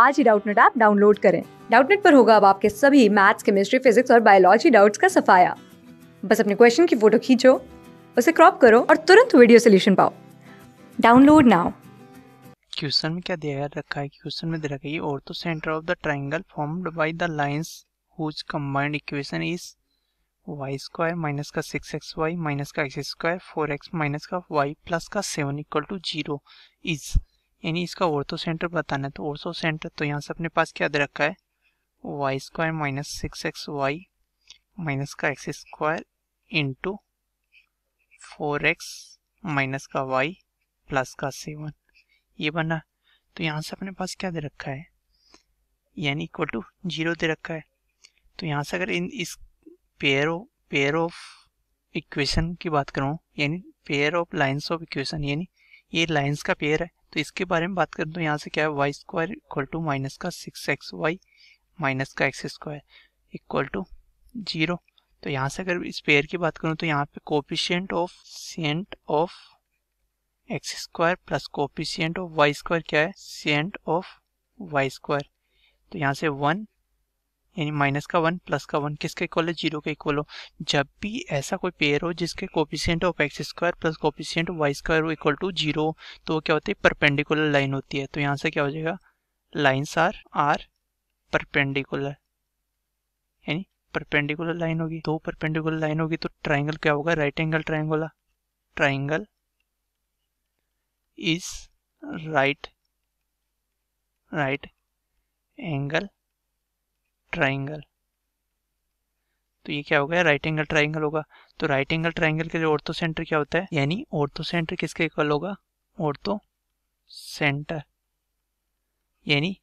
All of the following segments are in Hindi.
आज ही डाउटनेट ऐप डाउनलोड करें डाउटनेट पर होगा अब आपके सभी मैथ्स केमिस्ट्री फिजिक्स और बायोलॉजी डाउट्स का सफाया बस अपने क्वेश्चन की फोटो खींचो उसे क्रॉप करो और तुरंत वीडियो सोल्यूशन पाओ डाउनलोड नाउ क्वेश्चन में क्या दिया रखा है क्वेश्चन में दिया गया और तो centre of the triangle formed by the lines whose combined equation is y square minus का सिक्स एक्स वाई माइनस का x square four x minus का वाई प्लस का seven equal to zero is यानी इसका ओर्थो सेंटर बताना है तो ओर्थो सेंटर तो यहाँ से अपने पास क्या दे रखा है Y square minus six x Y minus का x square into four x minus का वाई प्लस का सेवन ये बना तो यहाँ से अपने पास क्या दे रखा है यानी इक्वल टू जीरो दे रखा है तो यहाँ से अगर इन इस pair of pair of equation की बात करूँ यानी pair of lines of equation यानी ये लाइन्स का पेयर है तो इसके बारे में बात करें तो यहाँ से क्या है Y square equal to minus का सिक्स एक्स वाई माइनस का x square equal to zero तो यहाँ से अगर इस पेयर की बात करूँ तो यहाँ पे coefficient of cent of X square plus coefficient of Y square क्या है सेंट ऑफ वाई स्क्वायर तो यहाँ से वन यानी माइनस का वन प्लस का वन किसके इक्वल है जीरो के इक्वल हो जब भी ऐसा कोई पेयर हो जिसके coefficient of X square plus coefficient Y square equal to zero तो क्या होती है परपेंडिकुलर लाइन होती है तो यहाँ से क्या हो जाएगा लाइन्स आर आर परपेंडिकुलर यानी परपेंडिकुलर लाइन होगी दो परपेंडिकुलर लाइन होगी तो ट्राइंगल क्या होगा right angle triangle triangle is right right angle triangle तो ये क्या हो गया राइट एंगल ट्राइंगल होगा तो राइट एंगल ट्राइंगल के लिए ऑर्थो सेंटर क्या होता है यानी ऑर्थो सेंटर किसके इक्वल होगा ऑर्थो सेंटर यानी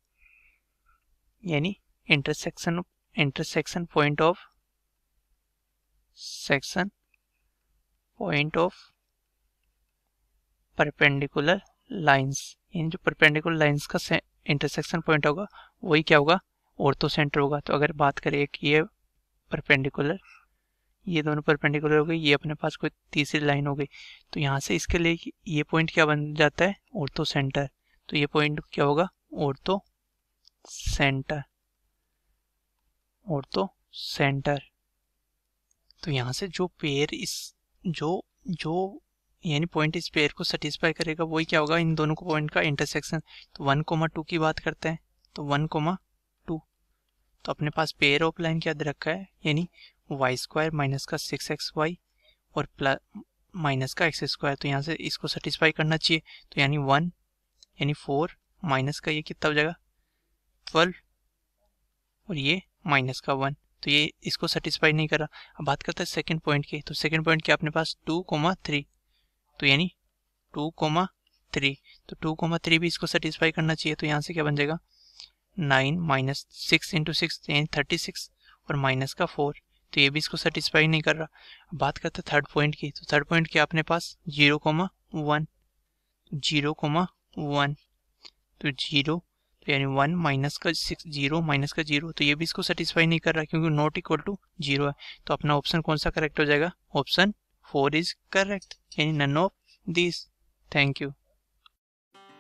यानी intersection intersection point of section point of perpendicular lines इन जो परपेंडिकुलर लाइंस का इंटरसेक्शन पॉइंट होगा वही क्या होगा और तो सेंटर होगा तो अगर बात करें एक ये परपेंडिकुलर ये दोनों परपेंडिकुलर हो गई ये अपने पास कोई तीसरी लाइन हो गई तो यहाँ से इसके लिए ये पॉइंट क्या बन जाता है और तो सेंटर तो ये पॉइंट क्या होगा और तो सेंटर और तो सेंटर तो यहाँ से जो पेयर इस जो जो यानी पॉइंट इस पेयर को सेटिस्फाई करेगा वही क्या होगा इन दोनों को पॉइंट का इंटरसेक्शन तो वन कोमा टू की बात करते हैं तो वन कोमा तो अपने पास पेयर ऑफ लाइन क्या दे रखा है यानी वाई स्क्वायर माइनस का सिक्स एक्स वाई और प्लस माइनस का एक्स स्क्वायर तो यहाँ से इसको सेटिस्फाई करना चाहिए तो यानी वन यानी फोर माइनस का ये कितना हो जाएगा ट्वेल्व और ये माइनस का वन तो ये इसको सेटिस्फाई नहीं कर रहा अब बात करते हैं सेकेंड पॉइंट की तो सेकेंड पॉइंट के अपने पास टू कोमा थ्री तो यानी टू कोमा थ्री तो टू कोमा थ्री भी इसको सेटिस्फाई करना चाहिए तो यहाँ से क्या बन जाएगा nine minus six into six तो यानी थर्टी सिक्स और माइनस का फोर तो ये भी इसको सेटिस्फाई नहीं कर रहा अब बात करते हैं थर्ड पॉइंट की तो थर्ड पॉइंट क्या अपने पास zero comma one zero comma one तो जीरो तो यानी वन माइनस का सिक्स जीरो माइनस का जीरो तो ये भी इसको सेटिस्फाई नहीं कर रहा क्योंकि नॉट इक्वल टू जीरो है तो अपना ऑप्शन कौन सा करेक्ट हो जाएगा ऑप्शन फोर इज करेक्ट यानी none of this thank you